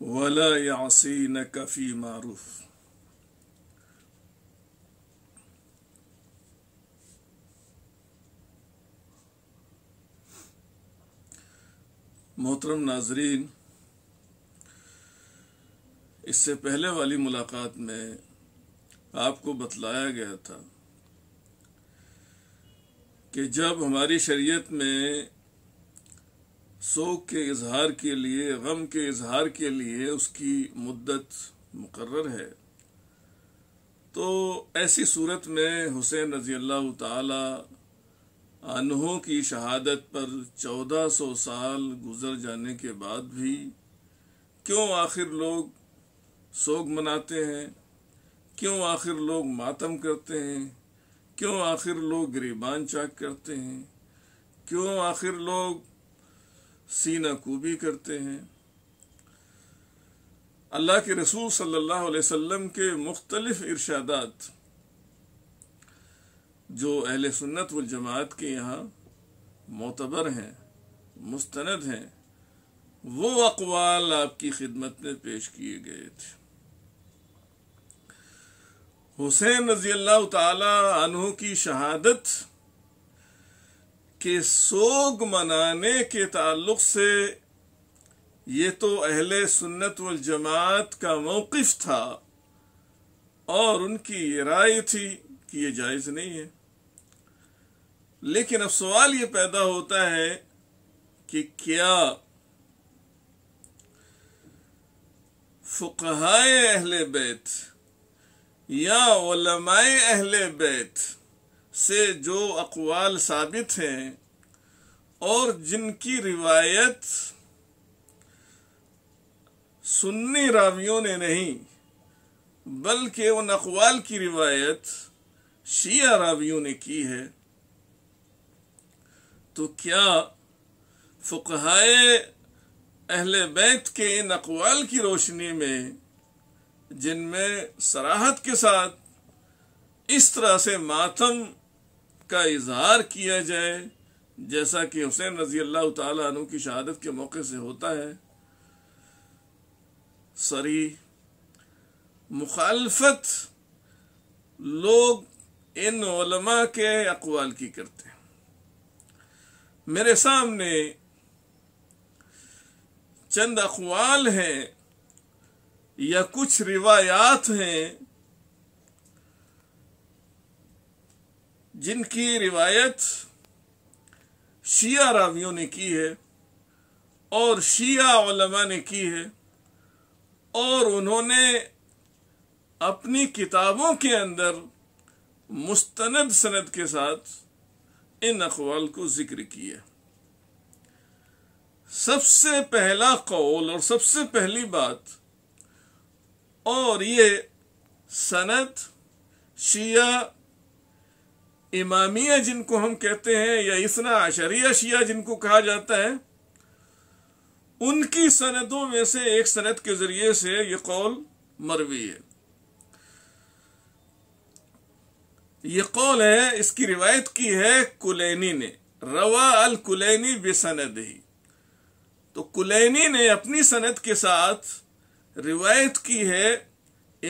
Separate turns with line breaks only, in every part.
वला न कफ़ी मोहतरम नाजरीन इससे पहले वाली मुलाकात में आपको बतलाया गया था कि जब हमारी शरीयत में शोक के इजहार के लिए गम के इजहार के लिए उसकी मुद्दत मुकर है तो ऐसी सूरत में हुसैन रजी अल्लाह तहों की शहादत पर चौदह सौ साल गुजर जाने के बाद भी क्यों आखिर लोग शोक मनाते हैं क्यों आखिर लोग मातम करते हैं क्यों आखिर लोग गरीबान चाक करते हैं क्यों आखिर लोग सीना कूबी करते हैं अल्लाह के रसूल सल्लल्लाहु अलैहि वसल्लम के मुख्तलिफ इर्शादात जो अहल सुन्नत वल जमात के यहाँ मोतबर हैं मुस्तनद हैं वो अकवाल आपकी खिदमत में पेश किए गए थे हुसैन रजी अल्लाह तु की शहादत कि सोग मनाने के ताल्लुक से ये तो अहले सुन्नत वल जमात का मौकफ था और उनकी ये राय थी कि ये जायज़ नहीं है लेकिन अब सवाल ये पैदा होता है कि क्या फुकहाय अहले बैत या ओलमाए अहले बैत से जो अकवाल साबित हैं और जिनकी रिवायत सुन्नी रावियों ने नहीं बल्कि उन अकवाल की रिवायत शिया रावियों ने की है तो क्या फ़ुकहाए अहले बैत के इन अकवाल की रोशनी में जिनमें सराहत के साथ इस तरह से मातम का इजहार किया जाए जैसा कि हुसैन रजी अल्लाह तु की शहादत के मौके से होता है सरी मुखालफत लोग इन इनमा के अकवाल की करते हैं मेरे सामने चंद अकवाल हैं या कुछ रिवायात हैं जिनकी रिवायत शिया रावियों ने की है और शिया उलमा ने की है और उन्होंने अपनी किताबों के अंदर मुस्तनद सनद के साथ इन अखवाल को जिक्र किया सबसे पहला कौल और सबसे पहली बात और ये सनत शिया इमामिया जिनको हम कहते हैं या इसना आशरिया शिया जिनको कहा जाता है उनकी सनदों में से एक सनद के जरिए से ये कौल मरवी है ये कौल है इसकी रिवायत की है कुलैनी ने रवा अल कुलैनी बेसनद ही तो कुलैनी ने अपनी सनद के साथ रिवायत की है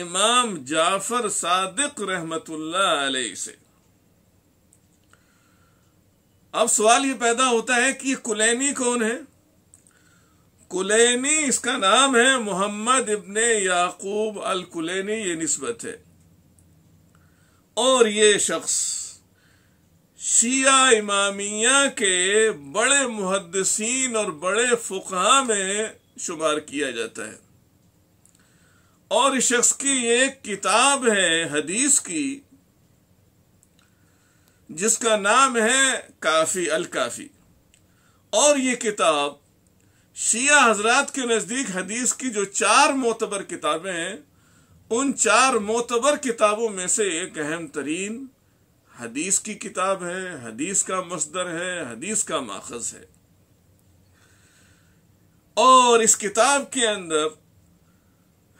इमाम जाफर सादिक रहमतुल्लाह से अब सवाल ये पैदा होता है कि कुलैनी कौन है कुलैनी इसका नाम है मोहम्मद इबन याकूब अल कुलैनी ये नस्बत है और ये शख्स शिया इमामिया के बड़े मुहदसिन और बड़े फुकहा में शुमार किया जाता है और इस शख्स की एक किताब है हदीस की जिसका नाम है काफ़ी अल काफ़ी और ये किताब शिया हजरात के नज़दीक हदीस की जो चार मोतबर किताबें हैं उन चार मोतबर किताबों में से एक अहम तरीन हदीस की किताब है हदीस का मसदर है हदीस का माखज है और इस किताब के अंदर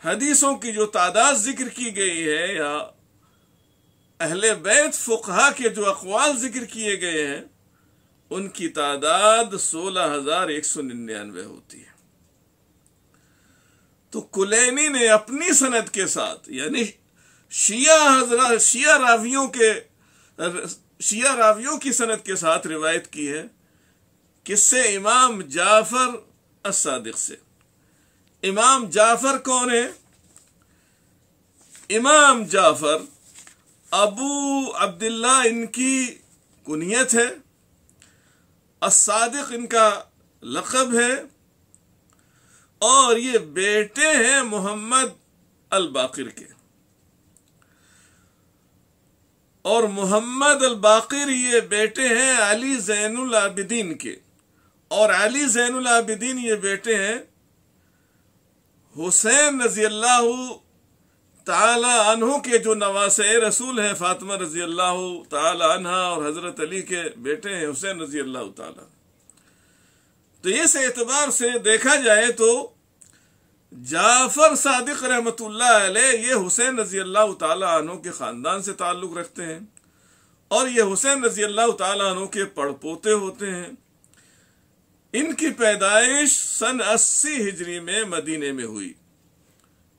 हदीसों की जो तादाद जिक्र की गई है या अहले बैत फुकहा के जो अकवाल जिक्र किए गए हैं उनकी तादाद सोलह हजार एक सौ निन्यानवे होती है तो कुलैनी ने अपनी सनत के साथ यानी शिया हजरा शिया रावियों के शिया रावियों की सनत के साथ रिवायत की है किससे इमाम जाफर असादिक से इमाम जाफर कौन है इमाम जाफर अबू अब्दुल्ला इनकी कुनियत है असादिक इनका लकब है और ये बेटे हैं मोहम्मद अल बाकिर के और मोहम्मद अल बाकिर ये बेटे हैं अली जैनुल आबिदीन के और अली जैनुल आबिदीन ये बेटे हैं हुसैन रजी अल्लाह तला के जो नवास रसूल हैं फातिमा रजी अल्लाह तला और हज़रत अली के बेटे हैं हुसैन रजी अल्लाह तला तो इस एतबार से देखा जाए तो जाफर सादिक रहमत ये हुसैन रजी अल्लाह तनों के ख़ानदान से ताल्लुक़ रखते हैं और ये हुसैन रजी अल्लाह तनों के पड़पोते होते हैं इनकी पैदाइश सन अस्सी हिजरी में मदीने में हुई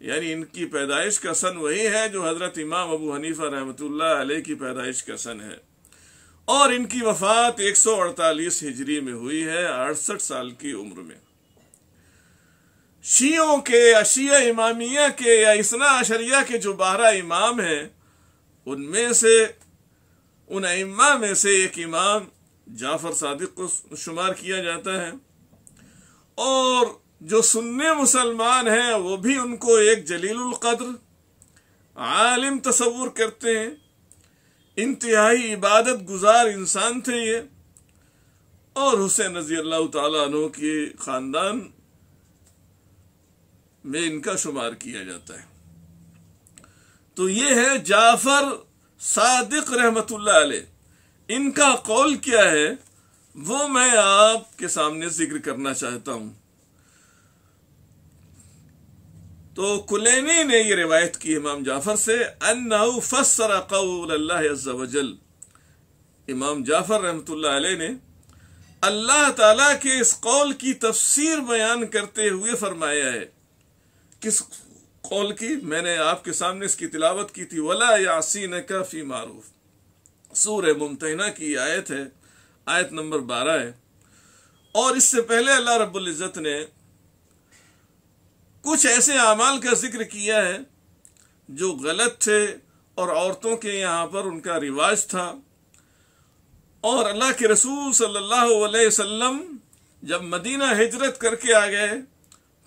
यानी इनकी पैदाइश का सन वही है जो हज़रत इमाम अबू हनीफा रहमत की पैदाइश का सन है और इनकी वफात 148 हिजरी में हुई है अड़सठ साल की उम्र में शियों के अशिया इमामिया के या इसना अशरिया के जो बारह इमाम हैं उनमें से उन इमाम में से एक इमाम जाफर सादिक को शुमार किया जाता है और जो सुन्ने मुसलमान हैं वो भी उनको एक जलील कद्र आलिम तस्वुर करते हैं इंतहाई इबादत गुजार इंसान थे ये और हुसैन रजी अल्लाह तु के ख़ानदान में इनका शुमार किया जाता है तो ये है जाफर सादिक रहमत इनका कौल क्या है वो मैं आपके सामने जिक्र करना चाहता हूं तो कुलेनी ने यह रिवायत की इमाम जाफर से अन्नाउ इमाम जाफर रहमत ने अल्लाह तला के इस कौल की तफसीर बयान करते हुए फरमाया है किस कौल की मैंने आपके सामने इसकी तिलावत की थी वला यासीन काफी मारूफ सूर मुमतना की आयत है आयत नंबर बारह है और इससे पहले अल्लाह रबुल्जत ने कुछ ऐसे अमाल का जिक्र किया है जो गलत थे और औरतों के यहाँ पर उनका रिवाज था और अल्लाह के रसूल सल्लल्लाहु अलैहि वसल्लम जब मदीना हिजरत करके आ गए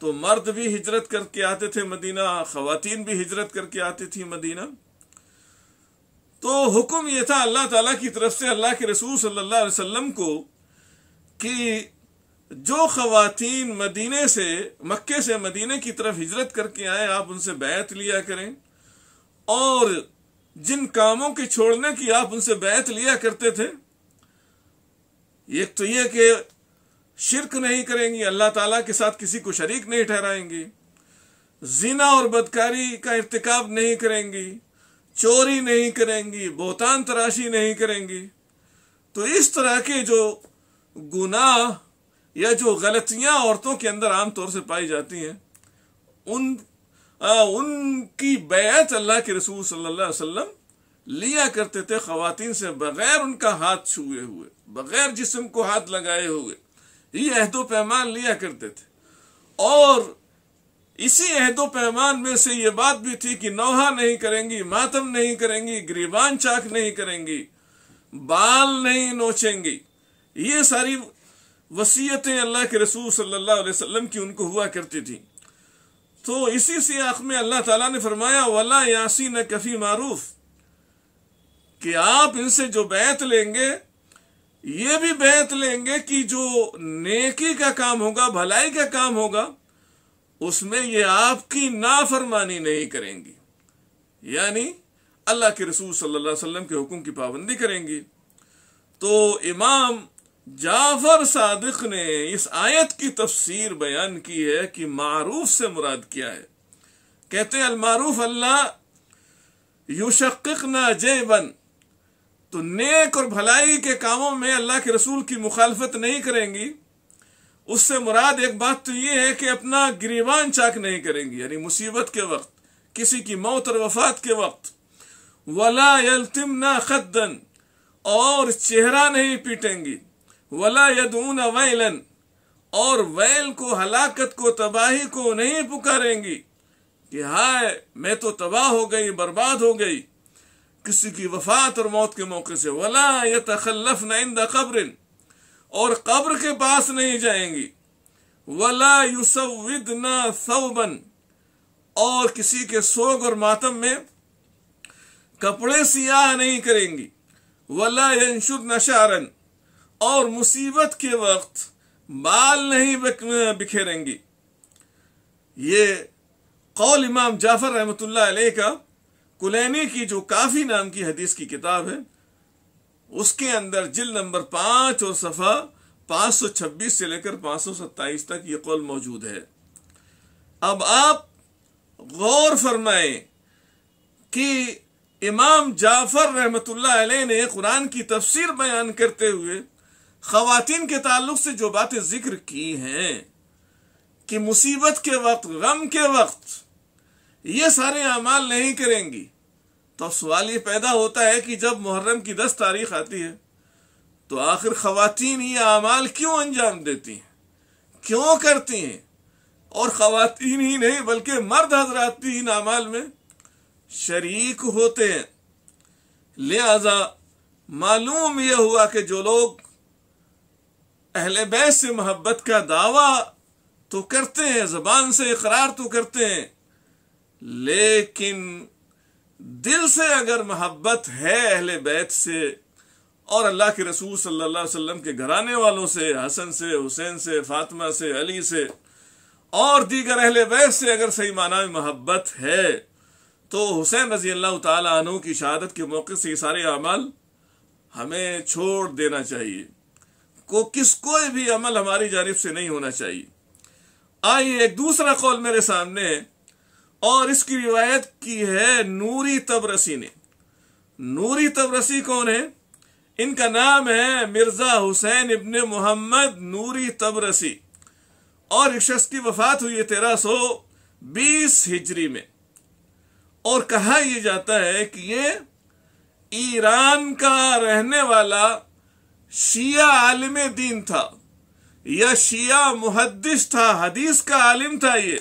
तो मर्द भी हिजरत करके आते थे मदीना खातन भी हिजरत करके आती थी मदीना तो हुक्म यह था अल्लाह ताला की तरफ से अल्लाह के रसूल सल्लल्लाहु अलैहि वसल्लम को कि जो खातन मदीने से मक्के से मदीने की तरफ हिजरत करके आए आप उनसे बैत लिया करें और जिन कामों के छोड़ने की आप उनसे बैत लिया करते थे एक तो यह कि शिरक नहीं करेंगी अल्लाह ताला के साथ किसी को शरीक नहीं ठहराएंगी जीना और बदकारी का इरतकब नहीं करेंगी चोरी नहीं करेंगी बोहतान तराशी नहीं करेंगी तो इस तरह के जो गुनाह या जो गलतियां औरतों के अंदर आमतौर से पाई जाती हैं उन आ, उनकी बैत अल्लाह के रसूल सल्लल्लाहु अलैहि वसल्लम लिया करते थे खातन से बगैर उनका हाथ छुए हुए बगैर जिसम को हाथ लगाए हुए ये अहदो पैमान लिया करते थे और इसी अहदो पैमान में से ये बात भी थी कि नौहा नहीं करेंगी मातम नहीं करेंगी ग्रीबान चाक नहीं करेंगी बाल नहीं नोचेंगी ये सारी वसीयतें अल्लाह के रसूल सल्लल्लाहु अलैहि वसल्लम की उनको हुआ करती थी तो इसी आख में अल्लाह ताला ने फरमाया वला यासी न कफ़ी मारूफ कि आप इनसे जो बैत लेंगे ये भी बैत लेंगे कि जो नेकी का काम होगा भलाई का काम होगा उसमें ये आपकी नाफरमानी नहीं करेंगी यानी अल्लाह के रसूल सल्लल्लाहु अलैहि वसल्लम के हुक्म की पाबंदी करेंगी तो इमाम जाफर सादिक ने इस आयत की तफसीर बयान की है कि मारूफ से मुराद क्या है कहते अलमारूफ अल्लाह जय बन तो नेक और भलाई के कामों में अल्लाह के रसूल की मुखालफत नहीं करेंगी उससे मुराद एक बात तो ये है कि अपना गिरीबान चाक नहीं करेंगी यानी मुसीबत के वक्त किसी की मौत और वफात के वक्त वला यल्तिम ना खदन और चेहरा नहीं पीटेंगी वला यदून वैलन और वैल को हलाकत को तबाही को नहीं पुकारेंगी कि हाय मैं तो तबाह हो गई बर्बाद हो गई किसी की वफात और मौत के मौके से वला ये तखलफ नइंदा कब्र और कब्र के पास नहीं जाएंगी वला युसविद ना सौबन और किसी के सोग और मातम में कपड़े सियाह नहीं करेंगी वला यंशुद नशारन और मुसीबत के वक्त बाल नहीं बिखेरेंगी ये कौल इमाम जाफर रहमत का कुलैनी की जो काफी नाम की हदीस की किताब है उसके अंदर जिल नंबर पांच और सफा 526 से लेकर 527 तक ये कौल मौजूद है अब आप गौर फरमाए कि इमाम जाफर रहमतुल्ला ने कुरान की तफसीर बयान करते हुए खातिन के ताल्लुक से जो बातें जिक्र की हैं कि मुसीबत के वक्त गम के वक्त ये सारे अमाल नहीं करेंगी तो सवाल ये पैदा होता है कि जब मुहर्रम की दस तारीख आती है तो आखिर खातन ये अमाल क्यों अंजाम देती हैं क्यों करती हैं और खातन ही नहीं बल्कि मर्द हजरात भी इन अमाल में शरीक होते हैं लिहाजा मालूम यह हुआ कि जो लोग अहल बैस से मोहब्बत का दावा तो करते हैं जबान से इकरार तो करते हैं लेकिन दिल से अगर मोहब्बत है अहल बैत से और अल्लाह के रसूल सल्लल्लाहु अलैहि वसल्लम के घराने वालों से हसन से हुसैन से फातिमा से अली से और दीगर अहल बैत से अगर सही माना में मोहब्बत है तो हुसैन रजी अल्लाह तु की शहादत के मौके से ये सारे अमाल हमें छोड़ देना चाहिए को किस कोई भी अमल हमारी जानब से नहीं होना चाहिए आइए एक दूसरा कौल मेरे सामने और इसकी रिवायत की है नूरी तबरसी ने नूरी तबरसी कौन है इनका नाम है मिर्जा हुसैन इबन मोहम्मद नूरी तबरसी और इस शख्स की वफात हुई है तेरह सो बीस हिजरी में और कहा यह जाता है कि ये ईरान का रहने वाला शिया आलिम दीन था यह शिया मुहदस था हदीस का आलिम था ये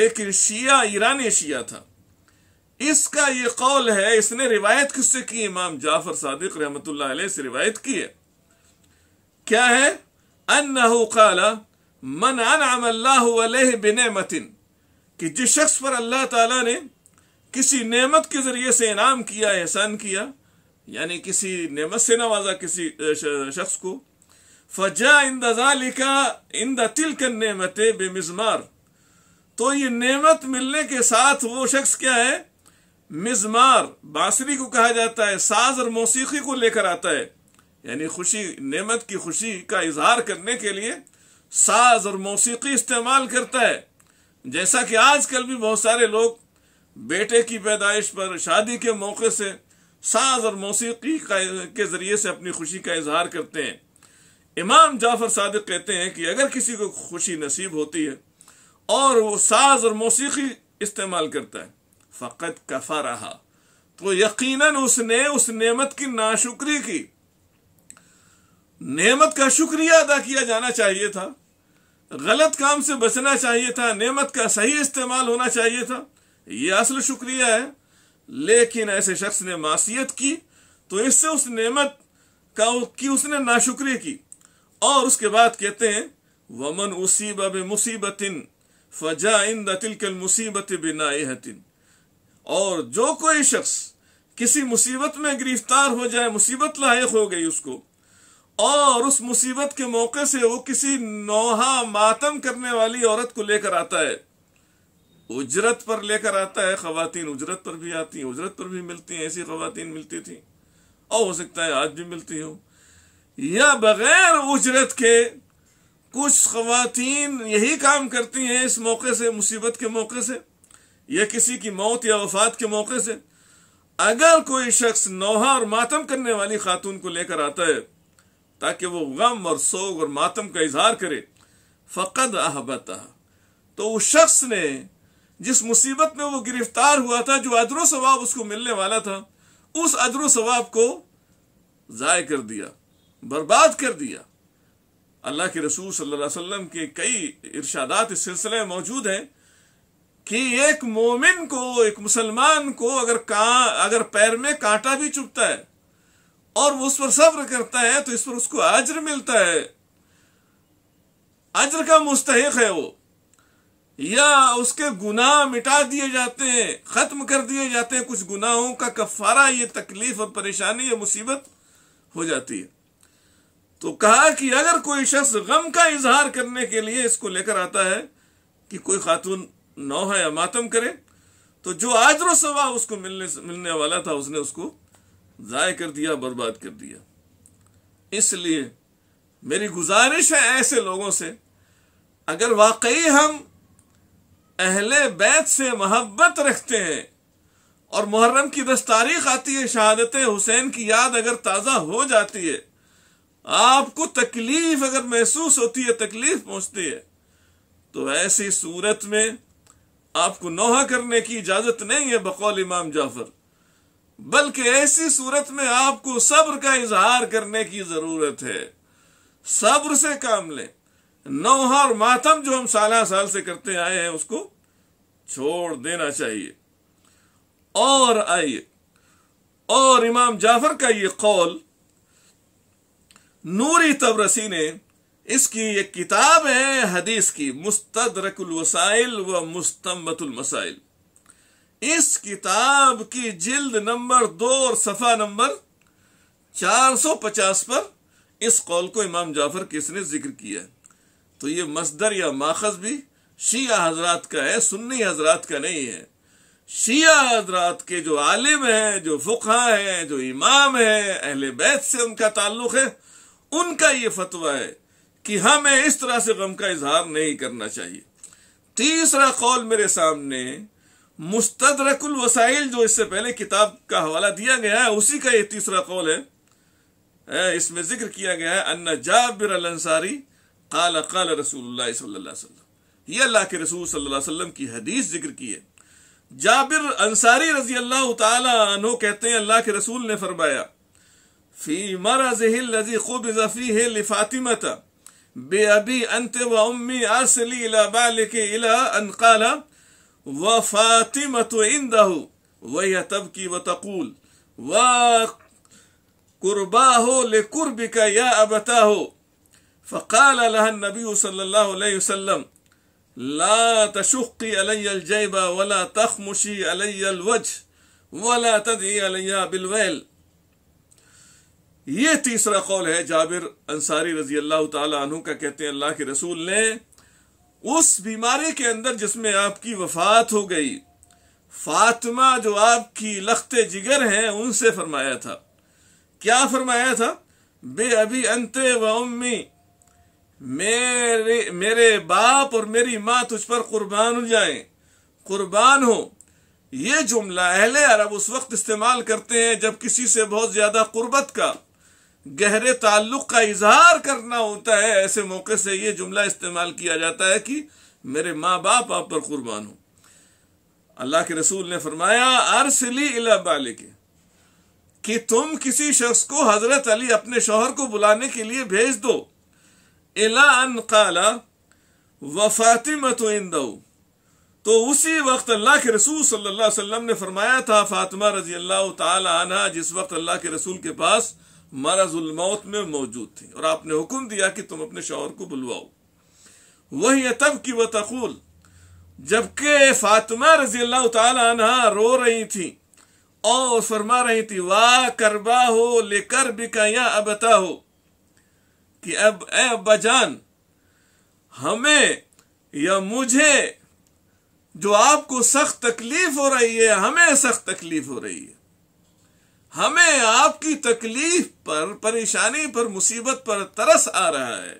लेकिन शिया ईरानी शिया था इसका ये कौल है इसने रिवायत किससे की इमाम जाफर सादिक रहमत से रिवायत की है क्या है अन्नहु मन अनआम बिन मतिन कि जिस शख्स पर अल्लाह ताला ने किसी नेमत के जरिए से इनाम किया एहसान किया यानी किसी नेमत से नवाजा किसी शख्स को फजा इंदा लिखा इंदा तिलक नेमत बेमिजमार तो ये नेमत मिलने के साथ वो शख्स क्या है मिजमार बांसुरी को कहा जाता है साज और मौसीकी को लेकर आता है यानी खुशी नेमत की खुशी का इजहार करने के लिए साज और मौसीकी इस्तेमाल करता है जैसा कि आजकल भी बहुत सारे लोग बेटे की पैदाइश पर शादी के मौके से साज और मौसीकी के ज़रिए से अपनी खुशी का इजहार करते हैं इमाम जाफर सादिक कहते हैं कि अगर किसी को खुशी नसीब होती है और वो साज और मौसीकी इस्तेमाल करता है फ़कत कफ़ा रहा तो यकीनन उसने उस नेमत की नाशुक्री की नेमत का शुक्रिया अदा किया जाना चाहिए था गलत काम से बचना चाहिए था नेमत का सही इस्तेमाल होना चाहिए था यह असल शुक्रिया है लेकिन ऐसे शख्स ने मासीत की तो इससे उस नेमत का की उसने नाशुक्री की और उसके बाद कहते हैं वमन बे मुसीबतिन फजा इन तिलकल मुसीबत बिना और जो कोई शख्स किसी मुसीबत में गिरफ्तार हो जाए मुसीबत लायक हो गई उसको और उस मुसीबत के मौके से वो किसी नोहा मातम करने वाली औरत को लेकर आता है उजरत पर लेकर आता है खातन उजरत पर भी आती हैं उजरत पर भी मिलती हैं ऐसी खातन मिलती थी और हो सकता है आज भी मिलती हो या बगैर उजरत के कुछ खातन यही काम करती हैं इस मौके से मुसीबत के मौके से या किसी की मौत या वफात के मौके से अगर कोई शख्स नोहा और मातम करने वाली खातून को लेकर आता है ताकि वो गम और सोग और मातम का इजहार करे फ़कद आहबता तो उस शख्स ने जिस मुसीबत में वो गिरफ्तार हुआ था जो अदर सवाब उसको मिलने वाला था उस अदर सवाब को ज़ाय कर दिया बर्बाद कर दिया अल्लाह के रसूल सल्लल्लाहु अलैहि वसल्लम के कई इर्शादात इस सिलसिले में मौजूद हैं कि एक मोमिन को एक मुसलमान को अगर का अगर पैर में कांटा भी चुपता है और वो उस पर सब्र करता है तो इस पर उसको अज्र मिलता है अज्र का मुस्तक है वो या उसके गुनाह मिटा दिए जाते हैं खत्म कर दिए जाते हैं कुछ गुनाहों का कफारा ये तकलीफ और परेशानी या मुसीबत हो जाती है तो कहा कि अगर कोई शख्स गम का इजहार करने के लिए इसको लेकर आता है कि कोई खातून नौ है या मातम करे तो जो आजर सवा उसको मिलने मिलने वाला था उसने उसको ज़ाय कर दिया बर्बाद कर दिया इसलिए मेरी गुजारिश है ऐसे लोगों से अगर वाकई हम अहले बैत से मोहब्बत रखते हैं और मुहर्रम की दस तारीख आती है शहादत हुसैन की याद अगर ताज़ा हो जाती है आपको तकलीफ अगर महसूस होती है तकलीफ पहुंचती है तो ऐसी सूरत में आपको नोहा करने की इजाजत नहीं है बकौल इमाम जाफर बल्कि ऐसी सूरत में आपको सब्र का इजहार करने की जरूरत है सब्र से काम लें नौहा और मातम जो हम साल साल से करते आए हैं उसको छोड़ देना चाहिए और आइए और इमाम जाफर का ये कौल नूरी तबरसी ने इसकी एक किताब है हदीस की मुस्तदरकुल वसाइल व मुस्तमतुल मसाइल इस किताब की जिल्द नंबर दो और सफा नंबर 450 पर इस कौल को इमाम जाफर किसने जिक्र किया है तो ये मजदर या माखज भी शिया हजरात का है सुन्नी हजरात का नहीं है शिया हजरात के जो आलिम है जो फुखा है जो इमाम है अहल बैत से उनका ताल्लुक है उनका ये फतवा है कि हमें इस तरह से गम का इजहार नहीं करना चाहिए तीसरा कौल मेरे सामने मुस्तरकुल वसाइल जो इससे पहले किताब का हवाला दिया गया है उसी का ये तीसरा कौल है इसमें जिक्र किया गया है अन्ना जाबिर अंसारी काला काला रसूल सल्लाम ये अल्लाह के रसूल सल्लल्लाहु की हदीस जिक्र की है जाबिर अंसारी रजी अल्लाह तनो कहते हैं अल्लाह के रसूल ने फरमाया फी मराजी खुब इजाफी है लिफातिमत बे अबी अंत व उम्मी आसली इला बालिक इला अनकाला व फातिमत इंदहु वह तबकी व तकूल व कुर्बा हो ले कुर्बिका या अबता हो فقال لها النبي صلى الله عليه وسلم لا تشقي علي الجيب ولا تخمشي علي الوجه वला तदिया बिलवैल ये तीसरा कौल है जाबिर अंसारी रजी अल्लाह तु का कहते हैं अल्लाह के रसूल ने उस बीमारी के अंदर जिसमें आपकी वफात हो गई फातिमा जो आपकी लखते जिगर हैं उनसे फरमाया था क्या फरमाया था बे अभी अंते व उम्मी मेरे मेरे बाप और मेरी माँ तुझ पर कुर्बान हो जाए कुर्बान हो ये जुमला अहले अरब उस वक्त इस्तेमाल करते हैं जब किसी से बहुत ज्यादा कुर्बत का गहरे ताल्लुक का इजहार करना होता है ऐसे मौके से ये जुमला इस्तेमाल किया जाता है कि मेरे माँ बाप आप पर कुर्बान हो अल्लाह के रसूल ने फरमाया अरसली इला बालिक कि तुम किसी शख्स को हजरत अली अपने शोहर को बुलाने के लिए भेज दो इला अन काला व फातिमा तो तो उसी वक्त अल्लाह के रसूल सल्लल्लाहु अलैहि वसल्लम ने फरमाया था फातिमा रजी अल्लाह तला जिस वक्त अल्लाह के रसूल के पास मरजुलमौत में मौजूद थी और आपने हुक्म दिया कि तुम अपने शौहर को बुलवाओ वही तब की वह तकूल जबकि फातिमा रजी अल्लाह तला रो रही थी और फरमा रही थी वाह करबा हो लेकर बिका या अबता हो कि अब ए अब्बा जान हमें या मुझे जो आपको सख्त तकलीफ हो रही है हमें सख्त तकलीफ हो रही है हमें आपकी तकलीफ पर परेशानी पर मुसीबत पर तरस आ रहा है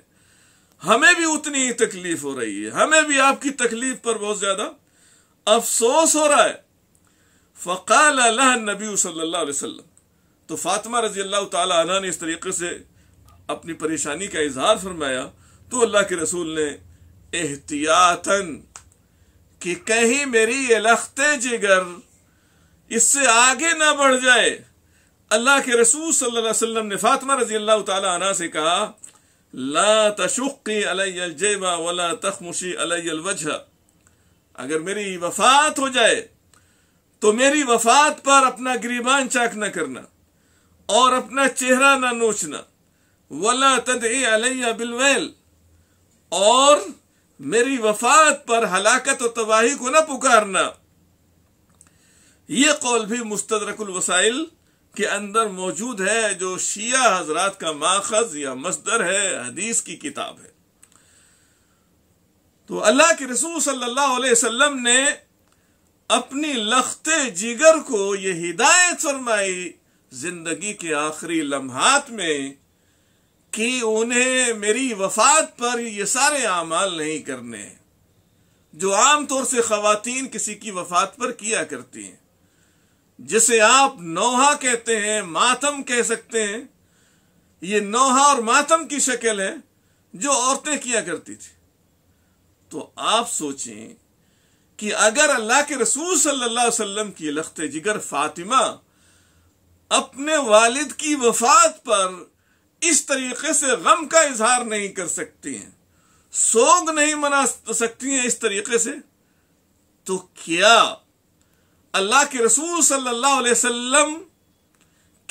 हमें भी उतनी ही तकलीफ हो रही है हमें भी आपकी तकलीफ पर बहुत ज्यादा अफसोस हो रहा है फ़काल नबी सल्लल्लाहु अलैहि वसल्लम तो फातिमा रजी अल्लाह तला ने इस तरीके से अपनी परेशानी का इजहार फरमाया तो अल्लाह के रसूल ने एहतियातन कि कहीं मेरी ये लखते जिगर इससे आगे ना बढ़ जाए अल्लाह के रसूल सल्लल्लाहु अलैहि वसल्लम ने फातिमा रजी अल्लाह तला से कहा ला तशुक्की जेबा वला तखमुशी वजह अगर मेरी वफात हो जाए तो मेरी वफात पर अपना गिरीबान चाक न करना और अपना चेहरा ना नोचना वला तदई अलैया बिलवेल और मेरी वफात पर हलाकत और तबाही को ना पुकारना ये कौल भी मुस्तरकुल वसाइल के अंदर मौजूद है जो शिया हजरात का माखज या मजदर है हदीस की किताब है तो अल्लाह के रसूल सल्लल्लाहु अलैहि वसल्लम ने अपनी लखते जिगर को यह हिदायत फरमाई जिंदगी के आखिरी लम्हात में कि उन्हें मेरी वफात पर ये सारे अमाल नहीं करने जो आमतौर से खातन किसी की वफात पर किया करती हैं जिसे आप नोहा कहते हैं मातम कह सकते हैं ये नोहा और मातम की शक्ल है जो औरतें किया करती थी तो आप सोचें कि अगर अल्लाह के रसूल सल्लल्लाहु अलैहि वसल्लम की लखते जिगर फातिमा अपने वालिद की वफात पर इस तरीके से गम का इजहार नहीं कर सकती हैं सोग नहीं मना सकती हैं इस तरीके से तो क्या अल्लाह के रसूल सल्लल्लाहु अलैहि वसल्लम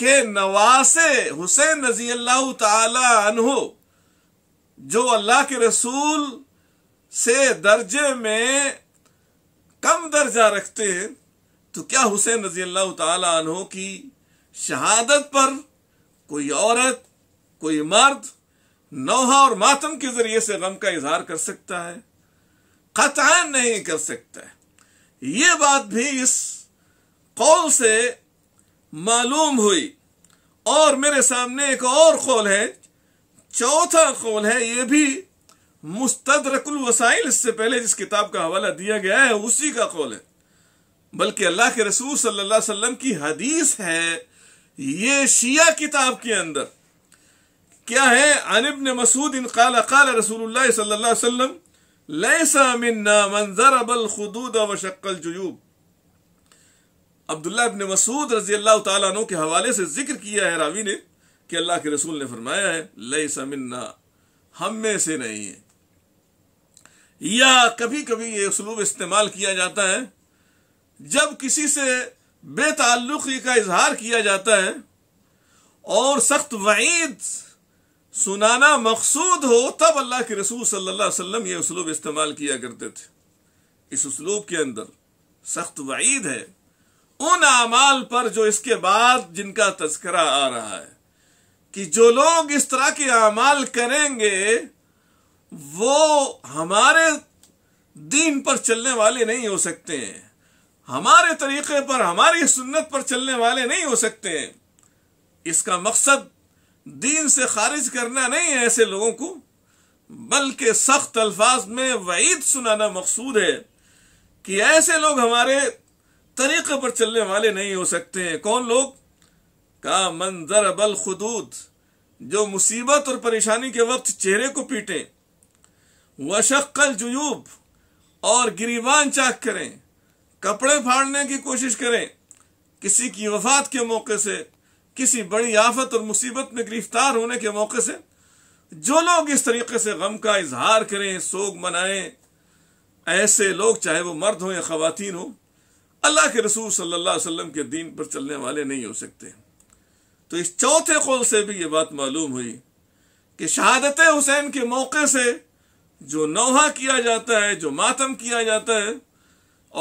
के नवासे हुसैन रजी अल्लाह तहो जो अल्लाह के रसूल से दर्जे में कम दर्जा रखते हैं तो क्या हुसैन रजी अल्लाह तहो की शहादत पर कोई औरत कोई मर्द नौहा और मातम के जरिए से गम का इजहार कर सकता है कतान नहीं कर सकता है ये बात भी इस कौल से मालूम हुई और मेरे सामने एक और कौल है चौथा कौल है ये भी मुस्तरकुल वसाइल इससे पहले जिस किताब का हवाला दिया गया है उसी का कौल है बल्कि अल्लाह के रसूल सल्लल्लाहु अलैहि वसल्लम की हदीस है ये शिया किताब के अंदर क्या है अनिब ने मसूद इन काला काला रसूल सल्लाम लैसा मिन्ना मंजर अबल खुदूद व शक्ल जयूब अब्दुल्ला इबन मसूद रजी अल्लाह तु के हवाले से जिक्र किया है रावी ने कि अल्लाह के रसूल ने फरमाया है लैसा मिन्ना हम में से नहीं है या कभी कभी ये उसलूब इस्तेमाल किया जाता है जब किसी से बेताल्लुकी का इजहार किया जाता है और सख्त वईद सुनाना मकसूद हो तब अल्लाह के रसूल सल्लल्लाहु अलैहि वसल्लम ये उसलूब इस्तेमाल किया करते थे इस उसलूब के अंदर सख्त वईद है उन अमाल पर जो इसके बाद जिनका तस्करा आ रहा है कि जो लोग इस तरह के अमाल करेंगे वो हमारे दीन पर चलने वाले नहीं हो सकते हैं हमारे तरीके पर हमारी सुन्नत पर चलने वाले नहीं हो सकते हैं इसका मकसद दीन से खारिज करना नहीं है ऐसे लोगों को बल्कि सख्त अल्फाज में वईद सुनाना मकसूद है कि ऐसे लोग हमारे तरीके पर चलने वाले नहीं हो सकते हैं कौन लोग का मंजर बल खदूद जो मुसीबत और परेशानी के वक्त चेहरे को व शक्ल जुयूब और गिरीबान चाक करें कपड़े फाड़ने की कोशिश करें किसी की वफात के मौके से किसी बड़ी आफत और मुसीबत में गिरफ्तार होने के मौके से जो लोग इस तरीके से गम का इजहार करें सोग मनाएं ऐसे लोग चाहे वो मर्द हों या खातन हो अल्लाह के रसूल सल्लल्लाहु अलैहि वसल्लम के दीन पर चलने वाले नहीं हो सकते तो इस चौथे कौल से भी ये बात मालूम हुई कि शहादत हुसैन के मौके से जो नौहा किया जाता है जो मातम किया जाता है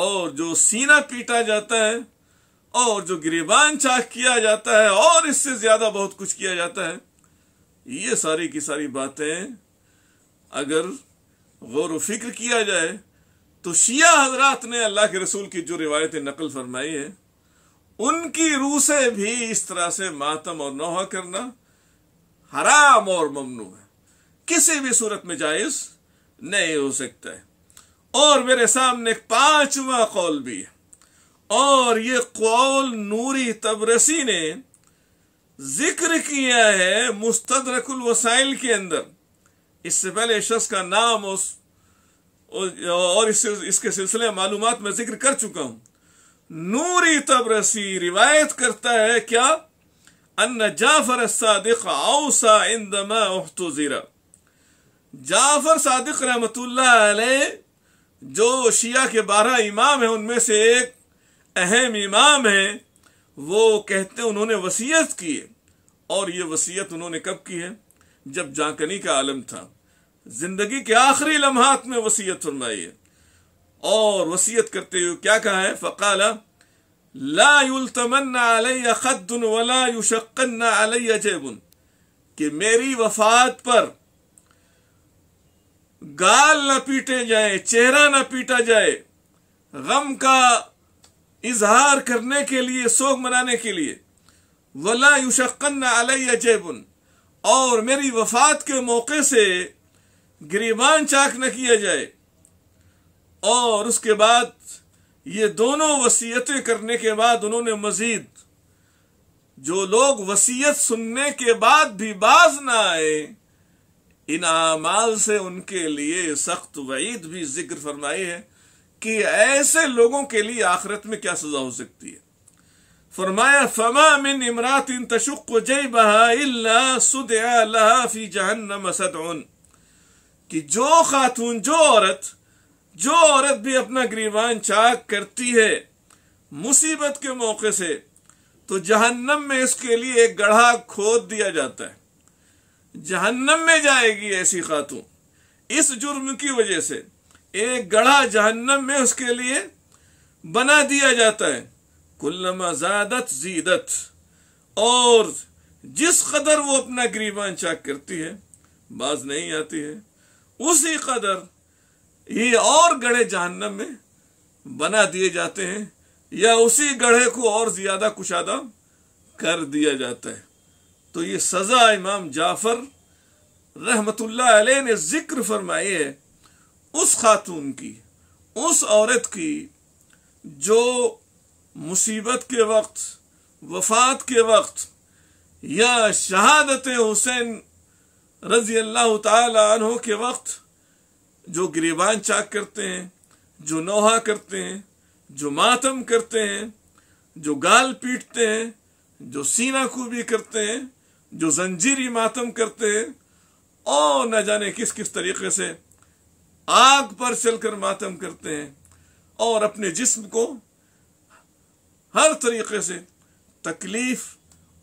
और जो सीना पीटा जाता है और जो गिरबान चाह किया जाता है और इससे ज्यादा बहुत कुछ किया जाता है ये सारी की सारी बातें अगर गौर फिक्र किया जाए तो शिया हजरात ने अल्लाह के रसूल की जो रिवायतें नकल फरमाई है उनकी रूह से भी इस तरह से मातम और नौहा करना हराम और ममनू है किसी भी सूरत में जायज नहीं हो सकता है और मेरे सामने पांचवा कौल भी है और ये कौल नूरी तबरसी ने जिक्र किया है मुस्तरकुल वसाइल के अंदर इससे पहले शख्स का नाम उस और इस, इसके सिलसिले मालूम में जिक्र कर चुका हूं नूरी तबरसी रिवायत करता है क्या अन्न जाफर सादिक औसा इंदमा उहतुजीरा जाफर सादिक रहमत जो शिया के बारह इमाम है उनमें से एक अहम इमाम हैं वो कहते उन्होंने वसीयत की है और ये वसीयत उन्होंने कब की है जब जाकनी का आलम था जिंदगी के आखिरी लम्हात में वसीयत फरमाई है और वसीयत करते हुए क्या कहा है फ़काला ला तमन्ना अलैया खद्दुन वला युशक्कन्ना अलैया जेबुन कि मेरी वफात पर गाल ना पीटे जाए चेहरा ना पीटा जाए गम का इजहार करने के लिए शोक मनाने के लिए वला युशक्न अलैया जैबन और मेरी वफात के मौके से गिरीबान चाक न किया जाए और उसके बाद ये दोनों वसीयतें करने के बाद उन्होंने मजीद जो लोग वसीयत सुनने के बाद भी बाज ना आए इन आमाल से उनके लिए सख्त वईद भी जिक्र फरमाई है कि ऐसे लोगों के लिए आखिरत में क्या सजा हो सकती है फरमाया फमा मिन इमरात इन तशुक फी जहन मसद कि जो खातून जो औरत जो औरत भी अपना ग्रीवान चाक करती है मुसीबत के मौके से तो जहन्नम में इसके लिए एक गढ़ा खोद दिया जाता है जहन्नम में जाएगी ऐसी खातून इस जुर्म की वजह से एक गढ़ा जहन्नम में उसके लिए बना दिया जाता है कुल्लमा ज्यादत जीदत और जिस कदर वो अपना गरीबान चाक करती है बाज नहीं आती है उसी कदर ये और गढ़े जहन्नम में बना दिए जाते हैं या उसी गढ़े को और ज्यादा कुशादा कर दिया जाता है तो ये सजा इमाम जाफर रहमतुल्लाह अलैह ने जिक्र फरमाई है उस खातून की उस औरत की जो मुसीबत के वक्त वफात के वक्त या शहादत हुसैन रजी अल्लाह तहों के वक्त जो गिरबान चाक करते हैं जो नोहा करते हैं जो मातम करते हैं जो गाल पीटते हैं जो सीना खूबी करते हैं जो जंजीरी मातम करते हैं और न जाने किस किस तरीके से आग पर चलकर मातम करते हैं और अपने जिस्म को हर तरीके से तकलीफ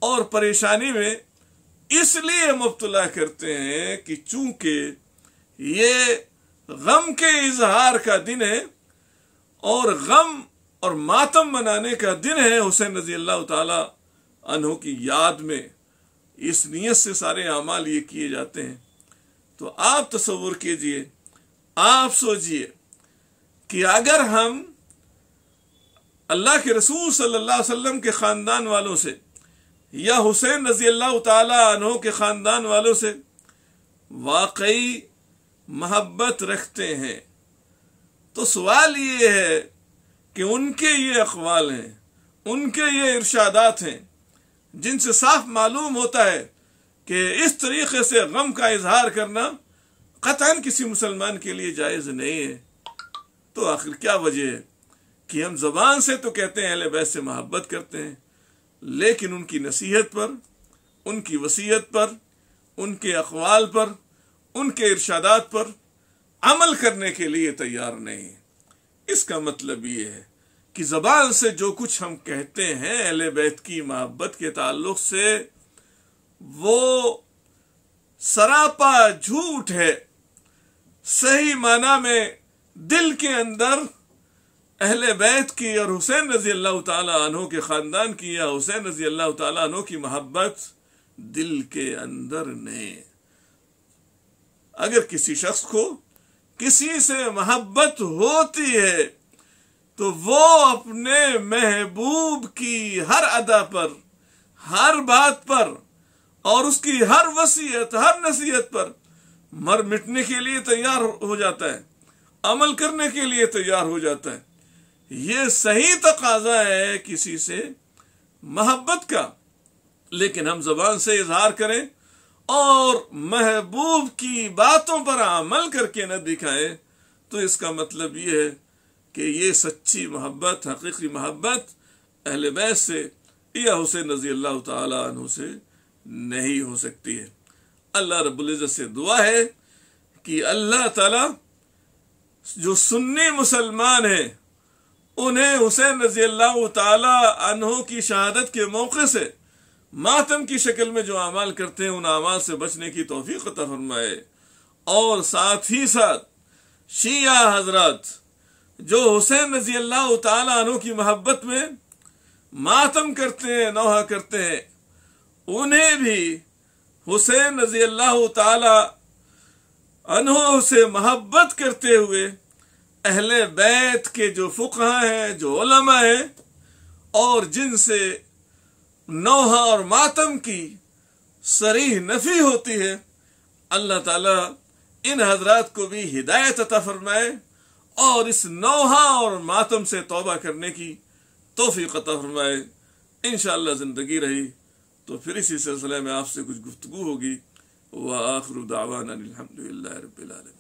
और परेशानी में इसलिए मुबतला करते हैं कि चूंकि ये गम के इजहार का दिन है और गम और मातम मनाने का दिन है हुसैन रजी अल्लाह तहों की याद में इस नीयत से सारे अमाल ये किए जाते हैं तो आप तस्वर कीजिए आप सोचिए कि अगर हम अल्लाह के रसूल सल्लल्लाहु अलैहि वसल्लम के ख़ानदान वालों से या हुसैन रजी अल्लाह तहों के ख़ानदान वालों से वाकई मोहब्बत रखते हैं तो सवाल ये है कि उनके ये अखवाल हैं उनके ये इर्शादात हैं जिनसे साफ मालूम होता है कि इस तरीके से गम का इजहार करना कतान किसी मुसलमान के लिए जायज़ नहीं है तो आखिर क्या वजह है कि हम जबान से तो कहते हैं अहले बैस से मोहब्बत करते हैं लेकिन उनकी नसीहत पर उनकी वसीयत पर उनके अखवाल पर उनके इर्शादात पर अमल करने के लिए तैयार नहीं इसका मतलब ये है कि जबान से जो कुछ हम कहते हैं अहले बैत की मोहब्बत के ताल्लुक से वो सरापा झूठ है सही माना में दिल के अंदर अहल बैत की और हुसैन रजी अल्लाह तहों के ख़ानदान की या हुसैन रजी अल्लाह तहों की मोहब्बत दिल के अंदर ने अगर किसी शख्स को किसी से मोहब्बत होती है तो वो अपने महबूब की हर अदा पर हर बात पर और उसकी हर वसीयत हर नसीहत पर मर मिटने के लिए तैयार हो जाता है अमल करने के लिए तैयार हो जाता है ये सही तकाजा है किसी से मोहब्बत का लेकिन हम जबान से इजहार करें और महबूब की बातों पर अमल करके न दिखाएं तो इसका मतलब ये है कि ये सच्ची मोहब्बत हकीकी मोहब्बत अहल से या हुसैन रजी अल्लाह तु से नहीं हो सकती है अल्लाह इज्जत से दुआ है कि अल्लाह ताला जो सुन्नी मुसलमान हैं उन्हें हुसैन रजी अल्लाह तहों की शहादत के मौके से मातम की शक्ल में जो अमाल करते हैं उन अमाल से बचने की तोफीक ख़ता फरमाए और साथ ही साथ शिया हजरत जो हुसैन रजी अल्लाह तहों की मोहब्बत में मातम करते हैं नौहा करते हैं उन्हें भी हुसैन रजी अल्लाह तहो से मोहब्बत करते हुए अहले बैत के जो फ़ुका हैं जो ओलमा हैं और जिनसे नौहा और मातम की सरीह नफी होती है अल्लाह ताला इन हजरात को भी हिदायत अता फरमाए और इस नौहा और मातम से तोबा करने की तोहफी अता फरमाए इनशाला जिंदगी रही तो फिर इसी सिलसिले में आपसे कुछ गुफ्तु होगी वह आखरुदावान अलहमदिल्ला